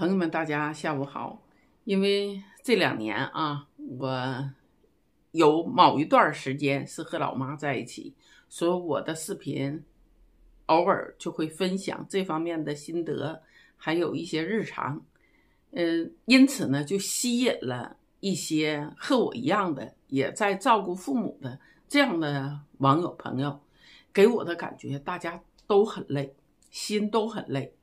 朋友们，大家下午好。因为这两年啊，我有某一段时间是和老妈在一起，所以我的视频偶尔就会分享这方面的心得，还有一些日常。嗯，因此呢，就吸引了一些和我一样的也在照顾父母的这样的网友朋友。给我的感觉，大家都很累，心都很累。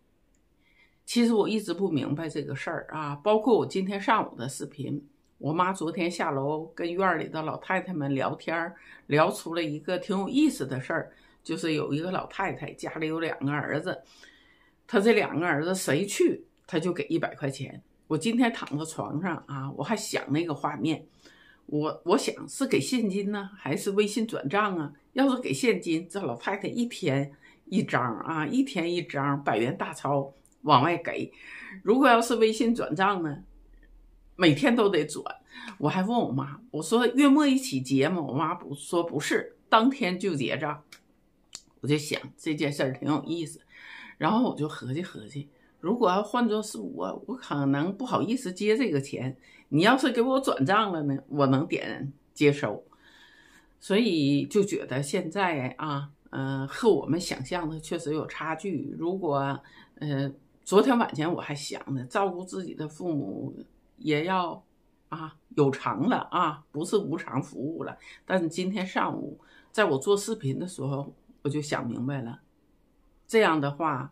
其实我一直不明白这个事儿啊，包括我今天上午的视频，我妈昨天下楼跟院里的老太太们聊天，聊出了一个挺有意思的事儿，就是有一个老太太家里有两个儿子，她这两个儿子谁去，她就给一百块钱。我今天躺在床上啊，我还想那个画面，我我想是给现金呢，还是微信转账啊？要是给现金，这老太太一天一张啊，一天一张百元大钞。往外给，如果要是微信转账呢，每天都得转。我还问我妈，我说月末一起结吗？我妈不说不是，当天就结账。我就想这件事儿挺有意思，然后我就合计合计，如果要换作是我，我可能不好意思接这个钱。你要是给我转账了呢，我能点接收。所以就觉得现在啊，嗯，和我们想象的确实有差距。如果，呃。昨天晚间我还想呢，照顾自己的父母也要啊有偿了啊，不是无偿服务了。但是今天上午在我做视频的时候，我就想明白了，这样的话，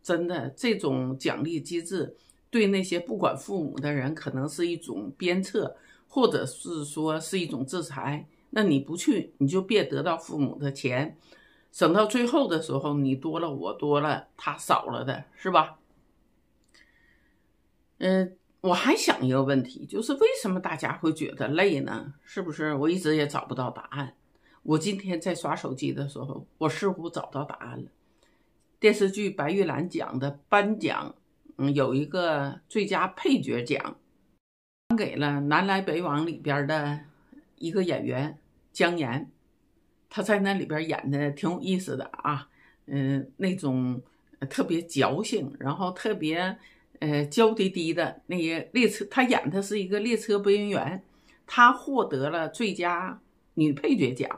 真的这种奖励机制对那些不管父母的人，可能是一种鞭策，或者是说是一种制裁。那你不去，你就别得到父母的钱，省到最后的时候，你多了，我多了，他少了的，是吧？嗯，我还想一个问题，就是为什么大家会觉得累呢？是不是？我一直也找不到答案。我今天在刷手机的时候，我似乎找到答案了。电视剧白玉兰奖的颁奖，嗯，有一个最佳配角奖，颁给了《南来北往》里边的一个演员姜岩。他在那里边演的挺有意思的啊，嗯，那种特别矫情，然后特别。呃，娇滴滴的那些列车，他演的是一个列车播音员，他获得了最佳女配角奖。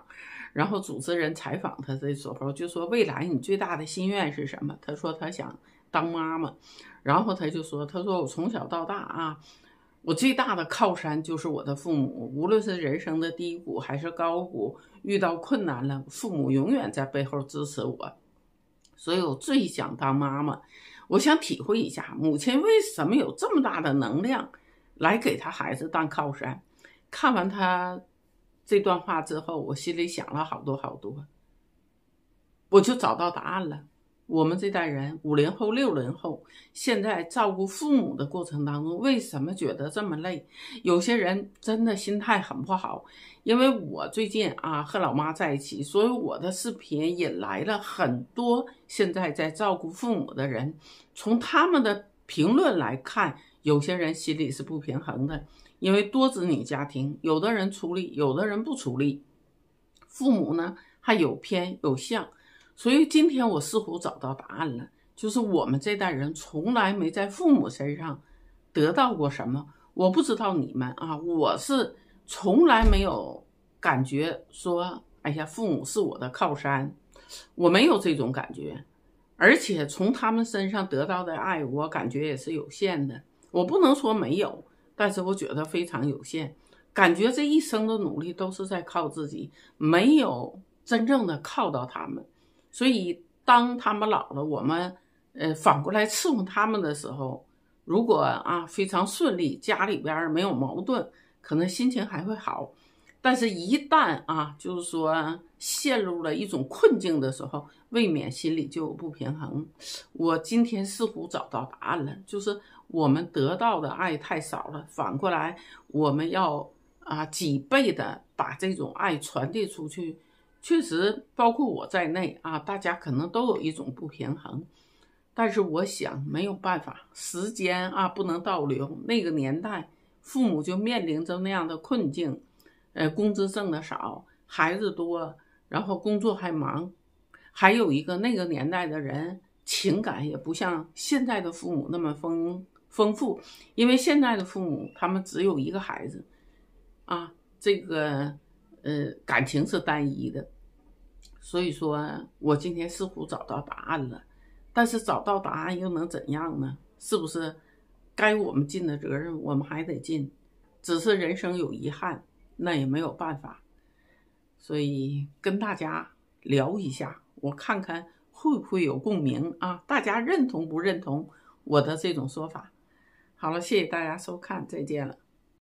然后主持人采访他的时候就说：“未来你最大的心愿是什么？”他说：“他想当妈妈。”然后他就说：“他说我从小到大啊，我最大的靠山就是我的父母，无论是人生的低谷还是高谷，遇到困难了，父母永远在背后支持我，所以我最想当妈妈。”我想体会一下母亲为什么有这么大的能量，来给他孩子当靠山。看完他这段话之后，我心里想了好多好多，我就找到答案了。我们这代人，五零后、六零后，现在照顾父母的过程当中，为什么觉得这么累？有些人真的心态很不好。因为我最近啊和老妈在一起，所以我的视频引来了很多现在在照顾父母的人。从他们的评论来看，有些人心里是不平衡的，因为多子女家庭，有的人出力，有的人不出力，父母呢还有偏有向。所以今天我似乎找到答案了，就是我们这代人从来没在父母身上得到过什么。我不知道你们啊，我是从来没有感觉说，哎呀，父母是我的靠山，我没有这种感觉。而且从他们身上得到的爱，我感觉也是有限的。我不能说没有，但是我觉得非常有限。感觉这一生的努力都是在靠自己，没有真正的靠到他们。所以，当他们老了，我们呃反过来伺候他们的时候，如果啊非常顺利，家里边没有矛盾，可能心情还会好。但是，一旦啊就是说陷入了一种困境的时候，未免心里就有不平衡。我今天似乎找到答案了，就是我们得到的爱太少了，反过来我们要啊几倍的把这种爱传递出去。确实，包括我在内啊，大家可能都有一种不平衡。但是我想，没有办法，时间啊不能倒流。那个年代，父母就面临着那样的困境，呃，工资挣得少，孩子多，然后工作还忙。还有一个，那个年代的人情感也不像现在的父母那么丰丰富，因为现在的父母他们只有一个孩子，啊，这个。呃，感情是单一的，所以说我今天似乎找到答案了，但是找到答案又能怎样呢？是不是该我们尽的责任，我们还得尽，只是人生有遗憾，那也没有办法。所以跟大家聊一下，我看看会不会有共鸣啊？大家认同不认同我的这种说法？好了，谢谢大家收看，再见了。